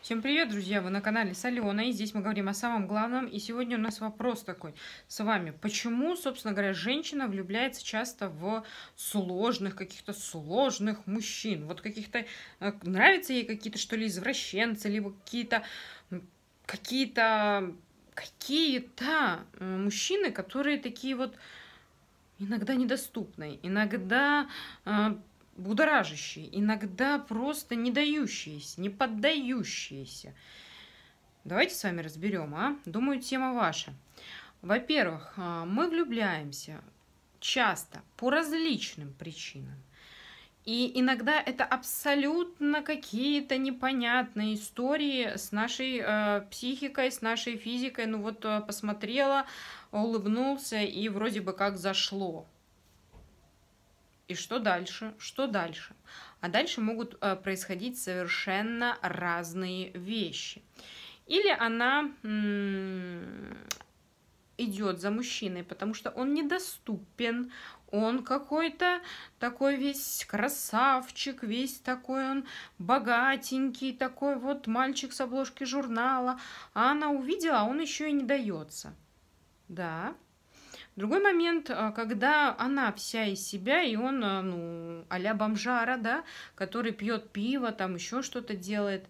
Всем привет, друзья! Вы на канале с Аленой. Здесь мы говорим о самом главном. И сегодня у нас вопрос такой с вами. Почему, собственно говоря, женщина влюбляется часто в сложных, каких-то сложных мужчин? Вот каких-то... Э, нравятся ей какие-то, что ли, извращенцы, либо какие-то... Какие-то... Какие-то э, мужчины, которые такие вот иногда недоступны, иногда э, будоражащие, иногда просто не дающиеся, не поддающиеся. Давайте с вами разберем, а? Думаю, тема ваша. Во-первых, а, мы влюбляемся часто по различным причинам. И иногда это абсолютно какие-то непонятные истории с нашей э, психикой, с нашей физикой. Ну вот э, посмотрела, улыбнулся и вроде бы как зашло и что дальше, что дальше. А дальше могут э, происходить совершенно разные вещи. Или она идет за мужчиной, потому что он недоступен, он какой-то такой весь красавчик, весь такой он богатенький, такой вот мальчик с обложки журнала. А она увидела, а он еще и не дается. Да, Другой момент, э, когда она вся из себя, и он, э, ну, а-ля бомжара, да, который пьет пиво, там еще что-то делает.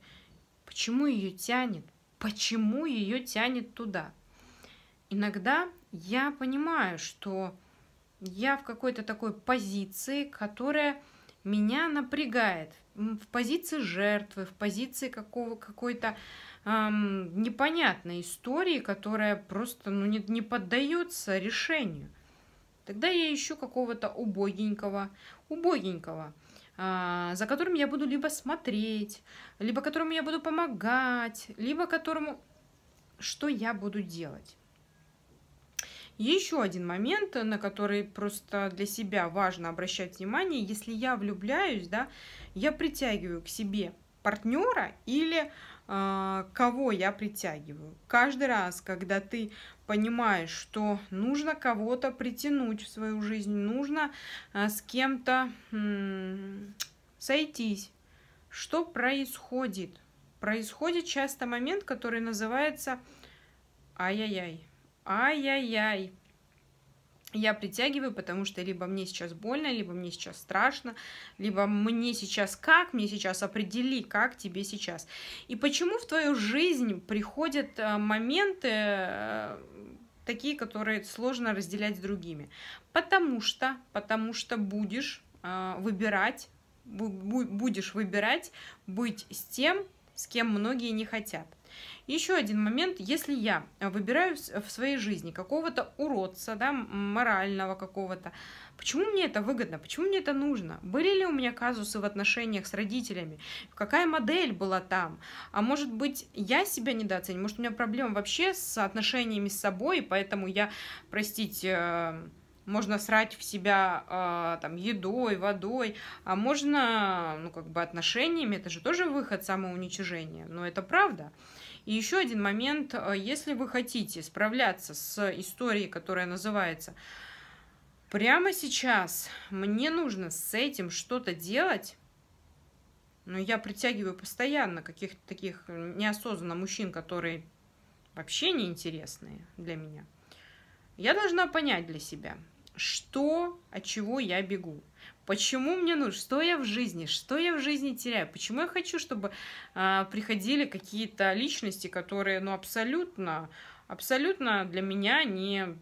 Почему ее тянет? Почему ее тянет туда? Иногда я понимаю, что я в какой-то такой позиции, которая меня напрягает, в позиции жертвы, в позиции какого, какой-то эм, непонятной истории, которая просто ну, не, не поддается решению. Тогда я ищу какого-то убогенького, убогенького, э, за которым я буду либо смотреть, либо которому я буду помогать, либо которому... Что я буду делать? Еще один момент, на который просто для себя важно обращать внимание, если я влюбляюсь, да, я притягиваю к себе партнера или а, кого я притягиваю. Каждый раз, когда ты понимаешь, что нужно кого-то притянуть в свою жизнь, нужно а, с кем-то сойтись, что происходит? Происходит часто момент, который называется ай-яй-яй. Ай-яй-яй я притягиваю, потому что либо мне сейчас больно, либо мне сейчас страшно, либо мне сейчас как, мне сейчас определи, как тебе сейчас. И почему в твою жизнь приходят э, моменты э, такие, которые сложно разделять с другими? Потому что, потому что будешь э, выбирать, будешь выбирать быть с тем, с кем многие не хотят. Еще один момент, если я э, выбираю в своей жизни какого-то уродца, да, морального какого-то, почему мне это выгодно, почему мне это нужно? Были ли у меня казусы в отношениях с родителями? Какая модель была там? А может быть, я себя недооценила? Может, у меня проблема вообще с отношениями с собой, поэтому я, простите, э, можно срать в себя э, там едой, водой, а можно, ну, как бы отношениями, это же тоже выход самоуничижения, но это правда. И еще один момент, а, если вы хотите справляться с историей, которая называется «Прямо сейчас мне нужно с этим что-то делать», но я притягиваю постоянно каких-то таких неосознанно мужчин, которые вообще неинтересные для меня. Я должна понять для себя, что, от чего я бегу. Почему мне нужно, что я в жизни, что я в жизни теряю, почему я хочу, чтобы э, приходили какие-то личности, которые, ну, абсолютно, абсолютно для меня не,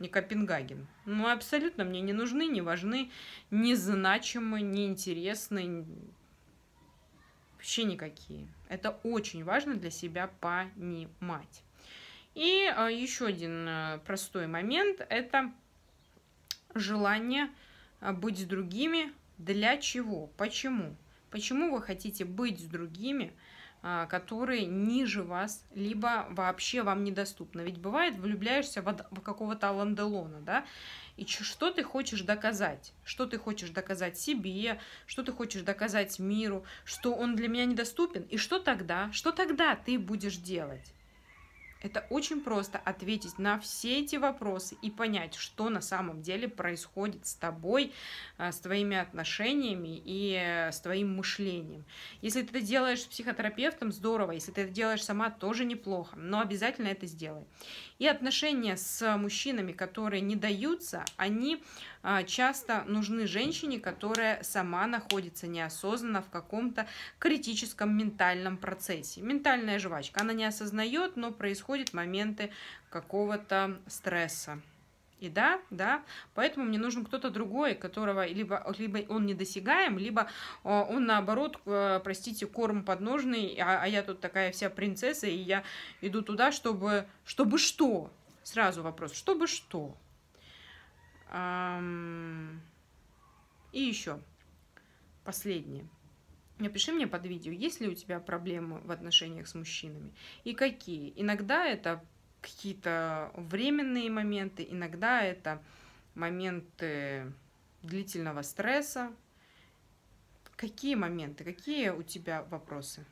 не Копенгаген. Ну, абсолютно мне не нужны, не важны, не значимы, не интересны, вообще никакие. Это очень важно для себя понимать. И а, еще один э, простой момент – это желание а, быть с другими. Для чего? Почему? Почему вы хотите быть с другими, а, которые ниже вас, либо вообще вам недоступны? Ведь бывает, влюбляешься в какого-то ландолона да? И что ты хочешь доказать? Что ты хочешь доказать себе? Что ты хочешь доказать миру? Что он для меня недоступен? И что тогда? Что тогда ты будешь делать? Это очень просто ответить на все эти вопросы и понять, что на самом деле происходит с тобой, э, с твоими отношениями и э, с твоим мышлением. Если ты это делаешь с психотерапевтом, здорово. Если ты это делаешь сама, тоже неплохо. Но обязательно это сделай. И отношения с мужчинами, которые не даются, они а, часто нужны женщине, которая сама находится неосознанно в каком-то критическом ментальном процессе. Ментальная жвачка. Она не осознает, но происходит происходят моменты какого-то стресса. И да, да, поэтому мне нужен кто-то другой, которого либо, либо он недосягаем, либо э, он наоборот, э, простите, корм подножный, а, а я тут такая вся принцесса, и я иду туда, чтобы, чтобы что? Сразу вопрос, чтобы что? И еще последнее. Напиши мне под видео, есть ли у тебя проблемы в отношениях с мужчинами и какие. Иногда это какие-то временные моменты, иногда это моменты длительного стресса. Какие моменты, какие у тебя вопросы?